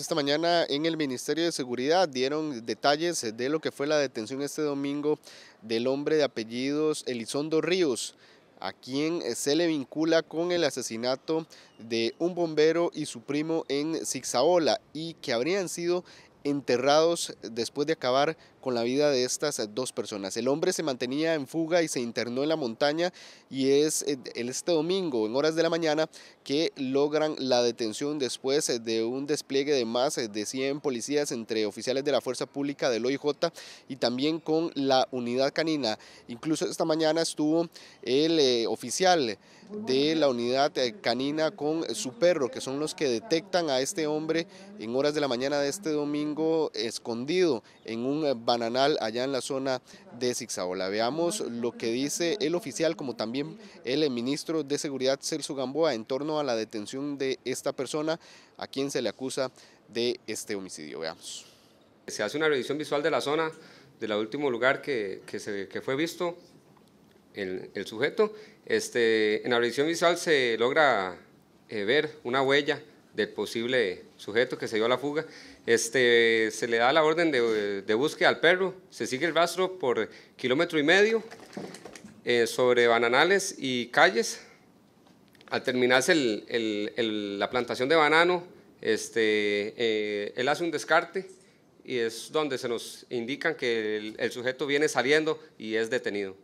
Esta mañana en el Ministerio de Seguridad dieron detalles eh, de lo que fue la detención este domingo del hombre de apellidos Elizondo Ríos, a quien eh, se le vincula con el asesinato de un bombero y su primo en Zigzaola y que habrían sido enterrados después de acabar con la vida de estas eh, dos personas. El hombre se mantenía en fuga y se internó en la montaña y es eh, este domingo en horas de la mañana que logran la detención después eh, de un despliegue de más de 100 policías entre oficiales de la Fuerza Pública del OIJ y también con la unidad canina. Incluso esta mañana estuvo el oficial de la unidad canina con su perro, que son los que detectan a este hombre en horas de la mañana de este domingo escondido en un eh, bananal allá en la zona de Zixaola. Veamos lo que dice el oficial como también el ministro de Seguridad Celso Gamboa en torno a la detención de esta persona a quien se le acusa de este homicidio. Veamos. Se hace una revisión visual de la zona, del último lugar que, fue visto el, sujeto. Este, en la revisión visual se logra eh, ver una huella del posible sujeto que se dio a la fuga, este, se le da la orden de, búsqueda al perro, se sigue el rastro por kilómetro y medio eh, sobre bananales y calles. Al terminarse la plantación de banano, este, eh, él hace un descarte y es donde se nos indican que el sujeto viene saliendo y es detenido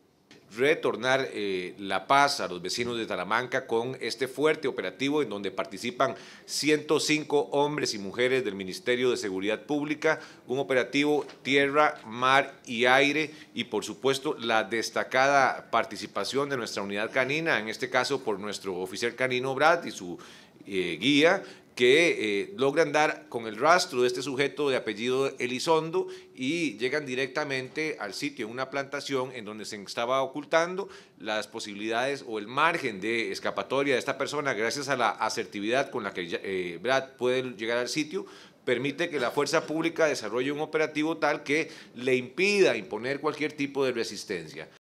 retornar eh, la paz a los vecinos de Talamanca con este fuerte operativo en donde participan 105 hombres y mujeres del Ministerio de Seguridad Pública, un operativo tierra, mar y aire y por supuesto la destacada participación de nuestra unidad canina, en este caso por nuestro oficial canino Brad y su eh, guía que logra eh, logran dar con el rastro de este sujeto de apellido Elizondo y llegan directamente al sitio, en una plantación en donde se estaba ocultando las posibilidades o el margen de escapatoria de esta persona gracias a la asertividad con la que eh, Brad puede llegar al sitio permite que la fuerza pública desarrolle un operativo tal que le impida imponer cualquier tipo de resistencia.